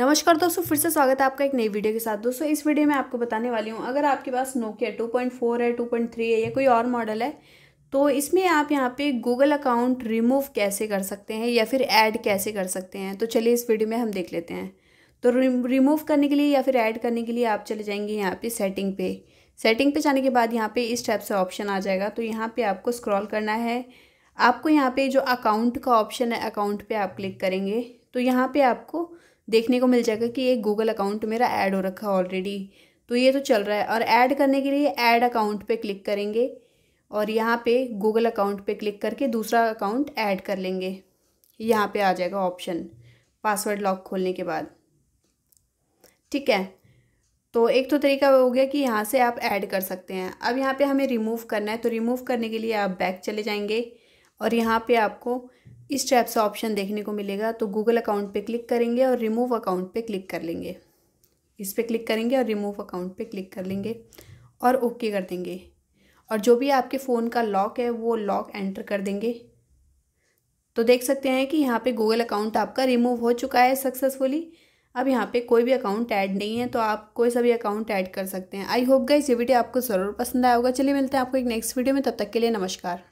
नमस्कार दोस्तों फिर से स्वागत है आपका एक नई वीडियो के साथ दोस्तों इस वीडियो में आपको बताने वाली हूँ अगर आपके पास नोकिया 2.4 है 2.3 है या कोई और मॉडल है तो इसमें आप यहाँ पे गूगल अकाउंट रिमूव कैसे कर सकते हैं या फिर ऐड कैसे कर सकते हैं तो चलिए इस वीडियो में हम देख लेते हैं तो रिमूव करने के लिए या फिर ऐड करने के लिए आप चले जाएंगे यहाँ पर सेटिंग पे सेटिंग पे जाने के बाद यहाँ पे इस टाइप से ऑप्शन आ जाएगा तो यहाँ पे आपको स्क्रॉल करना है आपको यहाँ पे जो अकाउंट का ऑप्शन है अकाउंट पे आप क्लिक करेंगे तो यहाँ पे आपको देखने को मिल जाएगा कि एक गूगल अकाउंट मेरा ऐड हो रखा है ऑलरेडी तो ये तो चल रहा है और ऐड करने के लिए ऐड अकाउंट पे क्लिक करेंगे और यहाँ पे गूगल अकाउंट पे क्लिक करके दूसरा अकाउंट ऐड कर लेंगे यहाँ पे आ जाएगा ऑप्शन पासवर्ड लॉक खोलने के बाद ठीक है तो एक तो तरीका हो गया कि यहाँ से आप ऐड कर सकते हैं अब यहाँ पर हमें रिमूव करना है तो रिमूव करने के लिए आप बैक चले जाएंगे और यहाँ पे आपको इस टाइप से ऑप्शन देखने को मिलेगा तो गूगल अकाउंट पे क्लिक करेंगे और रिमूव अकाउंट पे क्लिक कर लेंगे इस पर क्लिक करेंगे और रिमूव अकाउंट पे क्लिक कर लेंगे और ओके कर देंगे और जो भी आपके फ़ोन का लॉक है वो लॉक एंटर कर देंगे तो देख सकते हैं कि यहाँ पे गूगल अकाउंट आपका रिमूव हो चुका है सक्सेसफुली अब यहाँ पे कोई भी अकाउंट ऐड नहीं है तो आप कोई सा भी अकाउंट ऐड कर सकते हैं आई होप गाइस ये वीडियो आपको ज़रूर पसंद आया होगा चलिए मिलते हैं आपको एक नेक्स्ट वीडियो में तब तक के लिए नमस्कार